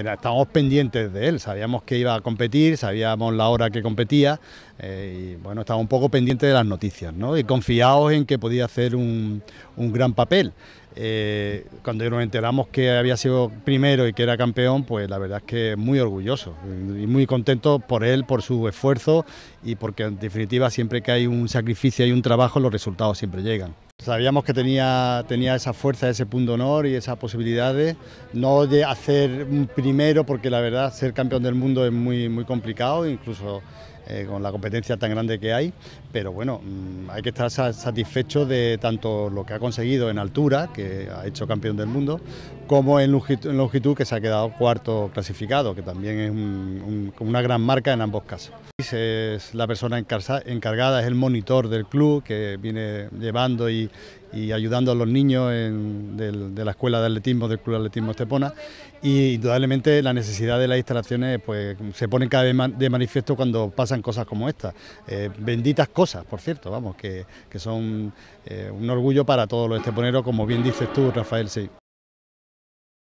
estábamos pendientes de él, sabíamos que iba a competir, sabíamos la hora que competía eh, y bueno, estábamos un poco pendientes de las noticias y confiados en que podía hacer un, gran papel. Eh, cuando nos enteramos que había sido primero y que era campeón, pues la verdad es que muy orgulloso y muy contento por él, por su esfuerzo y porque en definitiva siempre que hay un sacrificio y un trabajo los resultados siempre llegan. Sabíamos que tenía, tenía esa fuerza, ese punto honor y esas posibilidades. No de hacer un primero, porque la verdad ser campeón del mundo es muy, muy complicado, incluso eh, con la competencia tan grande que hay. Pero bueno, mm, hay que estar satisfecho de tanto lo que ha conseguido en altura, que ha hecho campeón del mundo, como en longitud, que se ha quedado cuarto clasificado, que también es una gran marca en ambos casos. Es la persona encargada, es el monitor del club que viene llevando y y ayudando a los niños de la Escuela de Atletismo del Club de Atletismo Estepona. Y indudablemente la necesidad de las instalaciones pues, se pone cada vez de manifiesto cuando pasan cosas como estas eh, benditas cosas, por cierto, vamos, que, son eh, un orgullo para todos los esteponeros, como bien dices tú, Rafael, sí.